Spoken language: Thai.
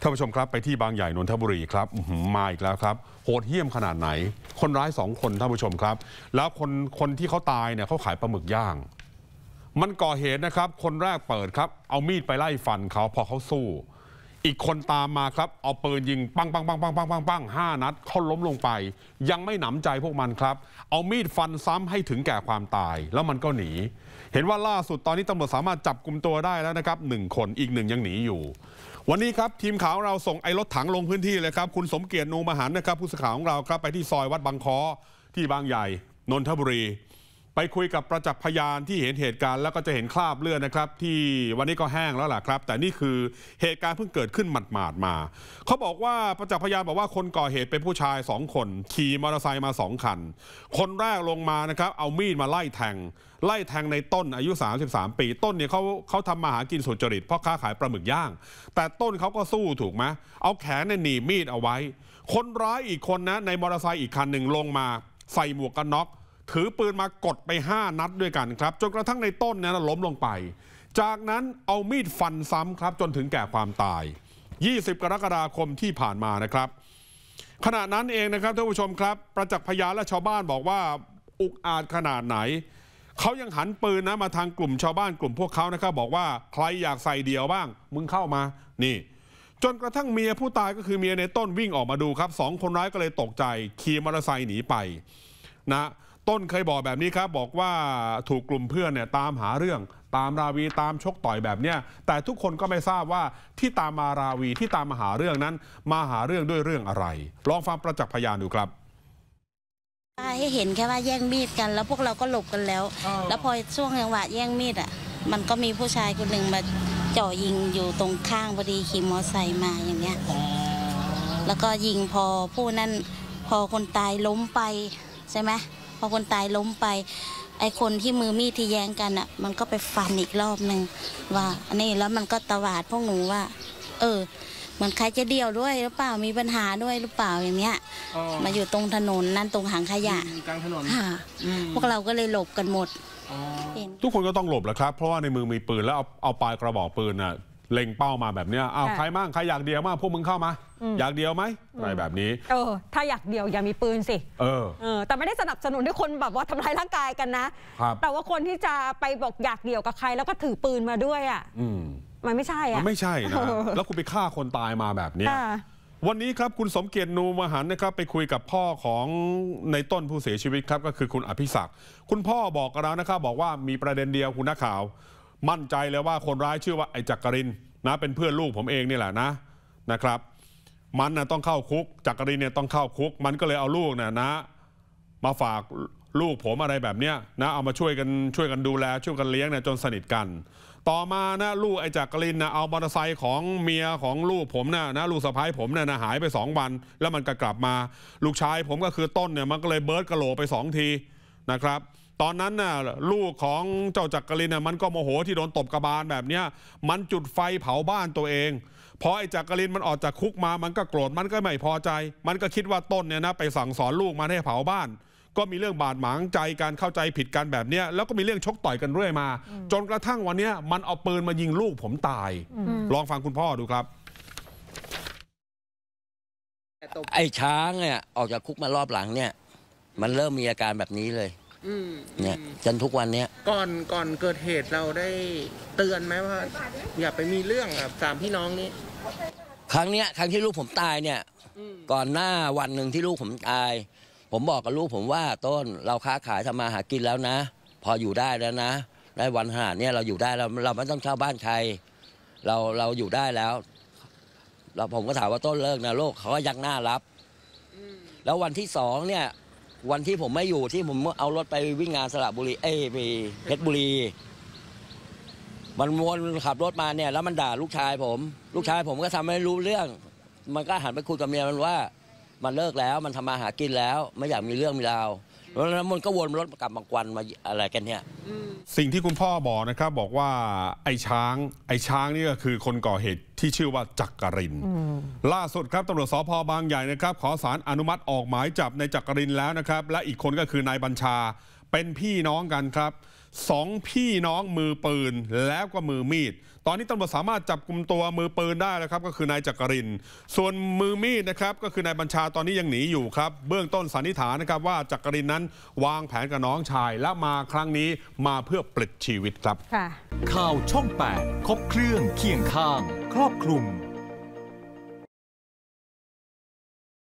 ท่านผู้ชมครับไปที่บางใหญ่นนทบุรีครับมาอีกแล้วครับ โหดเหี้ยมขนาดไหน คนร้ายสองคนท่านผู้ชมครับ แล้วคนคนที่เขาตายเนี่ยเขาขายปลาหมึกย่าง มันก่อเหตุนะครับ คนแรกเปิดครับ เอามีดไปไล่ฟันเขาพอเขาสู้ อีกคนตามมาครับเอาปืนยิงปังปังปังปังปังปังปังห้านัดเขาล้มลงไป ยังไม่หนำใจพวกมันครับ เอามีดฟันซ้ำให้ถึงแก่ความตาย แล้วมันก็หนี เห็นว่าล่าสุดตอนนี้ตำรวจสามารถจับกลุ่มตัวได้แล้วนะครับหนึ่งคนอีกหนึ่งยังหนีอยู่วันนี้ครับ ทีมข่าวเราส่งไอ้รถถังลงพื้นที่เลยครับ คุณสมเกียรตินูมหันนะครับ ผู้สื่อข่าวของเราครับ ไปที่ซอยวัดบางคอที่บางใหญ่ นนทบุรีไปคุยกับประจักษ์พยานที่เห็นเหตุการณ์แล้วก็จะเห็นคราบเลือดนะครับที่วันนี้ก็แห้งแล้วล่ะครับ แต่นี่คือเหตุการณ์เพิ่งเกิดขึ้นหมาดๆมาเขาบอกว่าประจักษ์พยานบอกว่าคนก่อเหตุเป็นผู้ชาย2คน ขี่มอเตอร์ไซค์มา2คัน คนแรกลงมานะครับเอามีดมาไล่แทง ไล่แทงในต้นอายุ 33 ปี ต้นเนี่ยเขาเขาทำมาหากินสุจริตเพราะค้าขายปลาหมึกย่างแต่ต้นเขาก็สู้ถูกไหมเอาแขนเนี่ยหนีมีดเอาไว้ คนร้ายอีกคนนะ ในมอเตอร์ไซค์อีกคันหนึ่งลงมาใส่หมวกกันน็อกถือปืนมากดไป 5 นัดด้วยกันครับ จนกระทั่งในต้นเนี่ยล้มลงไป จากนั้นเอามีดฟันซ้ำครับ จนถึงแก่ความตาย 20 กรกฎาคมที่ผ่านมานะครับขณะนั้นเองนะครับท่านผู้ชมครับ ประจักษ์พยานและชาวบ้านบอกว่าอุกอาจขนาดไหนเขายังหันปืนนะมาทางกลุ่มชาวบ้านกลุ่มพวกเขานะครับ บอกว่าใครอยากใส่เดียวบ้าง มึงเข้ามานี่ จนกระทั่งเมียผู้ตายก็คือเมียในต้นวิ่งออกมาดูครับสองคนร้ายก็เลยตกใจขี่มอเตอร์ไซค์หนีไปนะต้นเคยบอกแบบนี้ครับ บอกว่าถูกกลุ่มเพื่อนเนี่ยตามหาเรื่องตามราวีตามชกต่อยแบบเนี้ยแต่ทุกคนก็ไม่ทราบว่าที่ตามมาราวีที่ตามมาหาเรื่องนั้น มาหาเรื่องด้วยเรื่องอะไร ลองฟังประจักษ์พยานดูครับ ให้เห็นแค่ว่าแย่งมีดกัน แล้วพวกเราก็หลบกันแล้ว แล้วพอช่วงจังหวะแย่งมีดอ่ะมันก็มีผู้ชายคนหนึ่งมาเจาะยิงอยู่ตรงข้างพอดีขี่มอเตอร์ไซค์มาอย่างเงี้ยแล้วก็ยิงพอผู้นั้นพอคนตายล้มไปใช่ไหมพอคนตายล้มไป ไอคนที่มือมีดที่แย้งกันอ่ะ มันก็ไปฟันอีกรอบหนึ่งว่า อันนี้แล้วมันก็ตวาดพวกหนูว่า เออ เหมือนใครจะเดียวด้วยหรือเปล่ามีปัญหาด้วยหรือเปล่าอย่างเนี้ย มาอยู่ตรงถนนนั่นตรงหางขยะกลางถนนค่ะพวกเราก็เลยหลบกันหมดทุกคนก็ต้องหลบแหละครับเพราะว่าในมือมีปืนแล้วเอาเอาปลายกระบอกปืนอ่ะเล็งเป้ามาแบบเนี้ยอ้าวใครมั่งใครอยากเดียวมั่งพวกมึงเข้ามา อยากเดียวไหมอะไรแบบนี้ เออ ถ้าอยากเดียวอย่ามีปืนสิ เออ เออ แต่ไม่ได้สนับสนุนให้คนแบบว่าทำลายร่างกายกันนะครับแต่ว่าคนที่จะไปบอกอยากเดียวกับใครแล้วก็ถือปืนมาด้วยอ่ะมันไม่ใช่อ่ะมันไม่ใช่นะแล้วคุณไปฆ่าคนตายมาแบบเนี้ยวันนี้ครับคุณสมเกียรตินูมหันนะครับไปคุยกับพ่อของในต้นผู้เสียชีวิตครับ ก็คือคุณอภิศักดิ์คุณพ่อบอกกับเรานะครับบอกว่ามีประเด็นเดียวคุณนักข่าวมั่นใจเลยว่าคนร้ายชื่อว่าไอ้จักรินนะ เป็นเพื่อนลูกผมเองนี่แหละนะนะครับ มันนะต้องเข้าคุกจักรินเนี่ยต้องเข้าคุก มันก็เลยเอาลูกเนี่ยนะ มาฝากลูกผมอะไรแบบเนี้ยนะ เอามาช่วยกันช่วยกันดูแลช่วยกันเลี้ยงเนี่ยจนสนิทกัน ต่อมานะลูกไอ้จักรินนะเอามอเตอร์ไซค์ของเมียของลูกผมนะนะ ลูกสะพ้ายผมเนี่ยนะหายไป 2 วัน แล้วมันก็กลับมาลูกชายผมก็คือต้นเนี่ยมันก็เลยเบิร์ดกระโหลกไป 2 ทีนะครับตอนนั้นน่ะลูกของเจ้าจักรินน่ะมันก็โมโหที่โดนตบกระบาลแบบเนี้ยมันจุดไฟเผาบ้านตัวเองพอไอ้จักรินมันออกจากคุกมามันก็โกรธมันก็ไม่พอใจ มันก็คิดว่าต้นเนี่ยนะไปสั่งสอนลูกมันให้เผาบ้าน ก็มีเรื่องบาดหมางใจการเข้าใจผิดกันแบบเนี้ยแล้วก็มีเรื่องชกต่อยกันเรื่อยมา จนกระทั่งวันเนี้ยมันเอาปืนมายิงลูกผมตาย ลองฟังคุณพ่อดูครับ ไอ้ช้างเนี่ยออกจากคุกมารอบหลังเนี่ย มันเริ่มมีอาการแบบนี้เลยเนี่ยจนทุกวันเนี้ยก่อนก่อนเกิดเหตุเราได้เตือนไหมว่าอย่าไปมีเรื่องกับสามพี่น้องนี้ครั้งเนี้ยครั้งที่ลูกผมตายเนี่ยก่อนหน้าวันหนึ่งที่ลูกผมตาย ผมบอกกับลูกผมว่าต้นเราค้าขายทำมาหากินแล้วนะ พออยู่ได้แล้วนะ ได้วันหาเนี่ยเราอยู่ได้เราเราไม่ต้องเช่าบ้านใครเราเราอยู่ได้แล้วเราผมก็ถามว่าต้นเลิกนะโลกเขาก็ยักหน้ารับแล้ววันที่สองเนี่ยวันที่ผมไม่อยู่ที่ผมเอารถไปวิ่งงานสระบุรีเอ้ยไปเพชรบุรี มันวนขับรถมาเนี่ย แล้วมันด่าลูกชายผม ลูกชายผมก็ทำให้รู้เรื่อง มันก็หันไปคุยกับเมียมันว่ามันเลิกแล้วมันทำมาหากินแล้วไม่อยากมีเรื่องมีราวแล้วมันก็วนรถกลับมากวันมาอะไรกันเนี่ยสิ่งที่คุณพ่อบอกนะครับบอกว่าไอ้ช้าง ไอ้ช้างนี่ก็คือคนก่อเหตุที่ชื่อว่าจักรินล่าสุดครับตำรวจสพบางใหญ่นะครับ ขอสารอนุมัติออกหมายจับในจักรินแล้วนะครับ และอีกคนก็คือนายบัญชาเป็นพี่น้องกันครับสองพี่น้องมือปืนแล้วก็มือมีด ตอนนี้ตำรวจสามารถจับกลุ่มตัวมือปืนได้แล้วครับ ก็คือนายจักรินส่วนมือมีดนะครับก็คือนายบัญชาตอนนี้ยังหนีอยู่ครับ เบื้องต้นสันนิษฐานนะครับ ว่าจักรินนั้นวางแผนกับน้องชายและมาครั้งนี้มาเพื่อปลิดชีวิตครับข่าวช่อง8ครบเครื่องเคียงข้าง ครอบคลุม